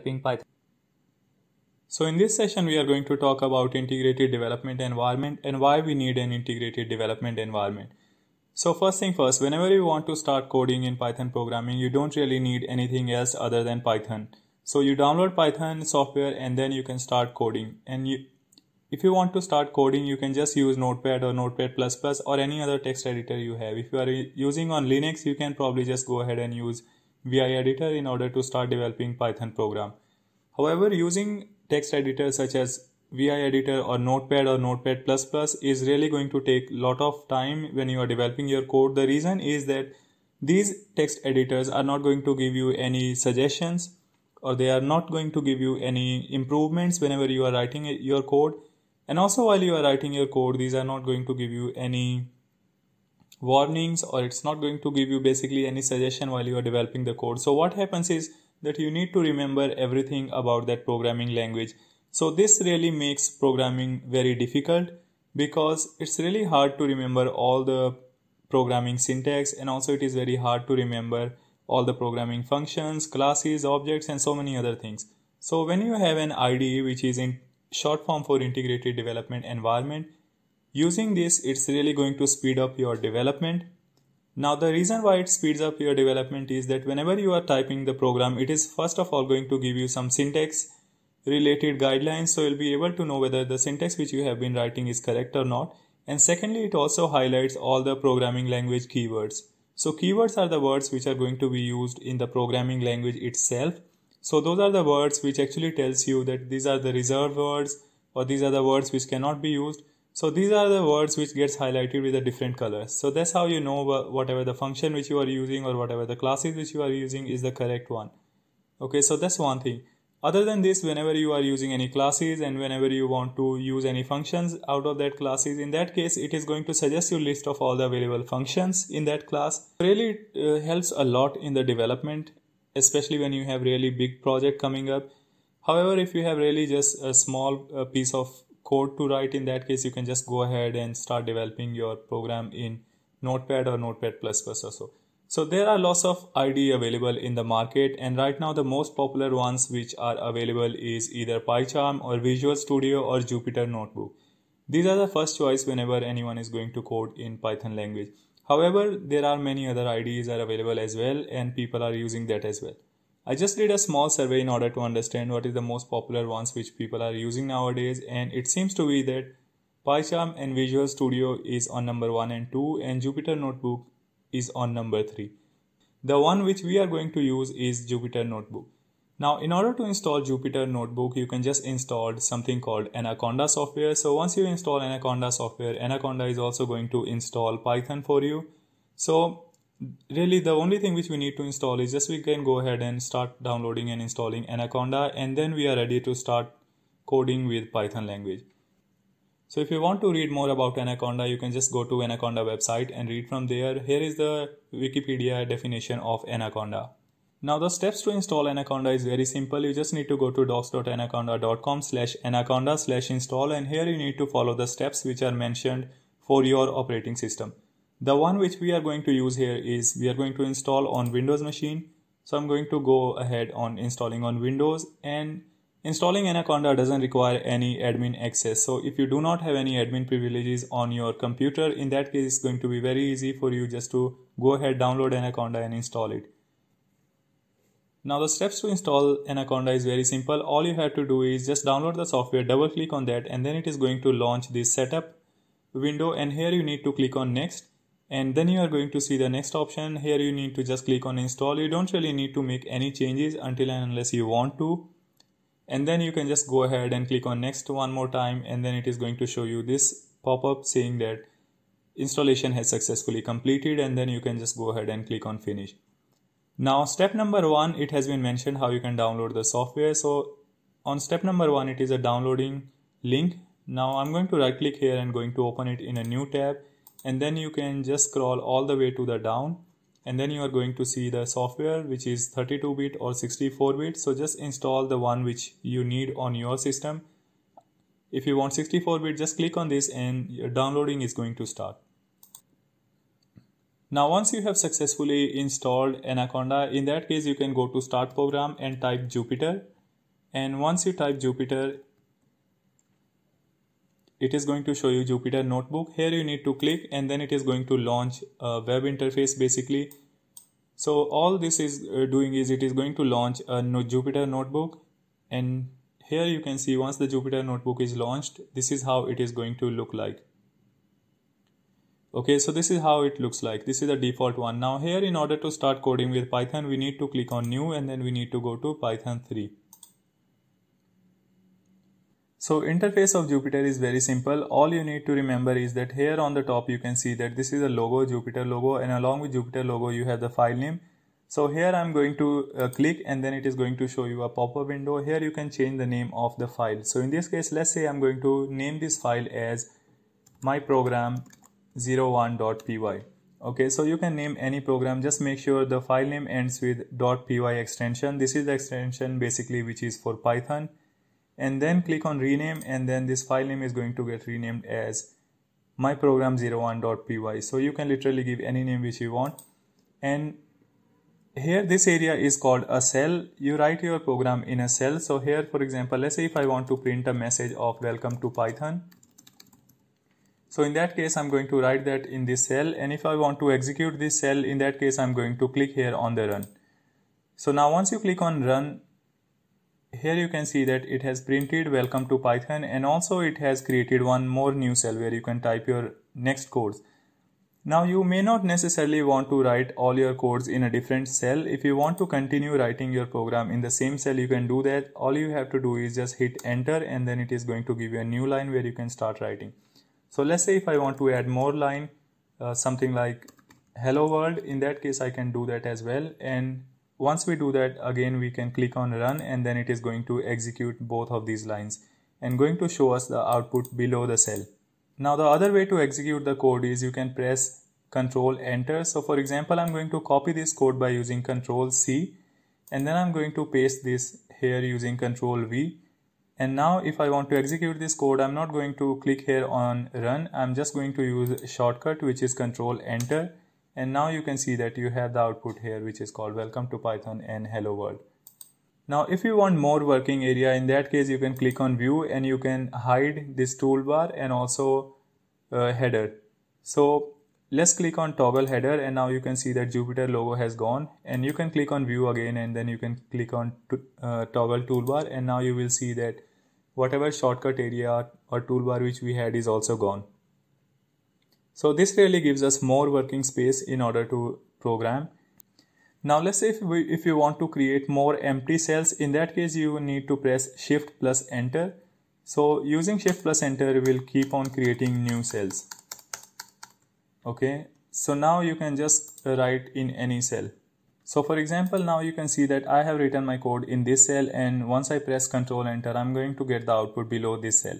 Python. So in this session, we are going to talk about integrated development environment and why we need an integrated development environment. So first thing first, whenever you want to start coding in Python programming, you don't really need anything else other than Python. So you download Python software and then you can start coding. And you, if you want to start coding, you can just use Notepad or Notepad++ or any other text editor you have. If you are using on Linux, you can probably just go ahead and use VI editor in order to start developing Python program. However, using text editors such as VI editor or Notepad or Notepad++ is really going to take lot of time when you are developing your code. The reason is that these text editors are not going to give you any suggestions or they are not going to give you any improvements whenever you are writing your code. And also while you are writing your code, these are not going to give you any warnings or it's not going to give you basically any suggestion while you are developing the code. So what happens is that you need to remember everything about that programming language. So this really makes programming very difficult because it's really hard to remember all the programming syntax and also it is very hard to remember all the programming functions, classes, objects and so many other things. So when you have an IDE which is in short form for integrated development environment, Using this, it's really going to speed up your development. Now the reason why it speeds up your development is that whenever you are typing the program, it is first of all going to give you some syntax related guidelines so you'll be able to know whether the syntax which you have been writing is correct or not. And secondly, it also highlights all the programming language keywords. So keywords are the words which are going to be used in the programming language itself. So those are the words which actually tells you that these are the reserved words or these are the words which cannot be used. So these are the words which gets highlighted with the different colors. So that's how you know whatever the function which you are using or whatever the classes which you are using is the correct one. Okay, so that's one thing. Other than this, whenever you are using any classes and whenever you want to use any functions out of that classes, in that case, it is going to suggest you list of all the available functions in that class. Really, it uh, helps a lot in the development, especially when you have really big project coming up. However, if you have really just a small uh, piece of code to write in that case you can just go ahead and start developing your program in notepad or notepad plus plus or so so there are lots of IDE available in the market and right now the most popular ones which are available is either PyCharm or Visual Studio or Jupyter Notebook. These are the first choice whenever anyone is going to code in Python language. However, there are many other IDEs are available as well and people are using that as well. I just did a small survey in order to understand what is the most popular ones which people are using nowadays and it seems to be that PyCharm and Visual Studio is on number 1 and 2 and Jupyter Notebook is on number 3. The one which we are going to use is Jupyter Notebook. Now in order to install Jupyter Notebook you can just install something called Anaconda software. So once you install Anaconda software Anaconda is also going to install Python for you. So really the only thing which we need to install is just we can go ahead and start downloading and installing anaconda and then we are ready to start coding with python language so if you want to read more about anaconda you can just go to anaconda website and read from there here is the wikipedia definition of anaconda now the steps to install anaconda is very simple you just need to go to docs.anaconda.com slash anaconda slash install and here you need to follow the steps which are mentioned for your operating system the one which we are going to use here is we are going to install on Windows machine. So I'm going to go ahead on installing on Windows and installing Anaconda doesn't require any admin access. So if you do not have any admin privileges on your computer, in that case, it's going to be very easy for you just to go ahead, download Anaconda and install it. Now the steps to install Anaconda is very simple. All you have to do is just download the software, double click on that and then it is going to launch this setup window and here you need to click on next and then you are going to see the next option here you need to just click on install you don't really need to make any changes until and unless you want to and then you can just go ahead and click on next one more time and then it is going to show you this pop-up saying that installation has successfully completed and then you can just go ahead and click on finish now step number one it has been mentioned how you can download the software so on step number one it is a downloading link now i'm going to right click here and going to open it in a new tab and then you can just scroll all the way to the down and then you are going to see the software which is 32 bit or 64 bit so just install the one which you need on your system if you want 64 bit just click on this and your downloading is going to start now once you have successfully installed anaconda in that case you can go to start program and type jupyter and once you type jupyter it is going to show you Jupyter Notebook. Here you need to click and then it is going to launch a web interface basically. So all this is uh, doing is it is going to launch a Jupyter Notebook and here you can see once the Jupyter Notebook is launched, this is how it is going to look like. Okay, so this is how it looks like. This is the default one. Now here in order to start coding with Python, we need to click on new and then we need to go to Python 3. So interface of Jupyter is very simple. All you need to remember is that here on the top you can see that this is a logo, Jupyter logo and along with Jupyter logo you have the file name. So here I'm going to uh, click and then it is going to show you a pop-up window. Here you can change the name of the file. So in this case, let's say I'm going to name this file as my program 01.py. Okay, so you can name any program. Just make sure the file name ends with .py extension. This is the extension basically which is for Python and then click on rename and then this file name is going to get renamed as myprogram01.py so you can literally give any name which you want and here this area is called a cell you write your program in a cell so here for example let's say if i want to print a message of welcome to python so in that case i'm going to write that in this cell and if i want to execute this cell in that case i'm going to click here on the run so now once you click on run here you can see that it has printed welcome to python and also it has created one more new cell where you can type your next codes now you may not necessarily want to write all your codes in a different cell if you want to continue writing your program in the same cell you can do that all you have to do is just hit enter and then it is going to give you a new line where you can start writing so let's say if i want to add more line uh, something like hello world in that case i can do that as well and once we do that, again we can click on run and then it is going to execute both of these lines and going to show us the output below the cell. Now the other way to execute the code is you can press Ctrl Enter. So for example, I'm going to copy this code by using Ctrl C and then I'm going to paste this here using Ctrl V. And now if I want to execute this code, I'm not going to click here on run. I'm just going to use a shortcut which is Ctrl Enter and now you can see that you have the output here which is called welcome to python and hello world now if you want more working area in that case you can click on view and you can hide this toolbar and also uh, header so let's click on toggle header and now you can see that Jupyter logo has gone and you can click on view again and then you can click on uh, toggle toolbar and now you will see that whatever shortcut area or toolbar which we had is also gone. So this really gives us more working space in order to program. Now let's say if, we, if you want to create more empty cells, in that case you need to press shift plus enter. So using shift plus enter will keep on creating new cells. Okay, so now you can just write in any cell. So for example, now you can see that I have written my code in this cell and once I press control enter, I'm going to get the output below this cell.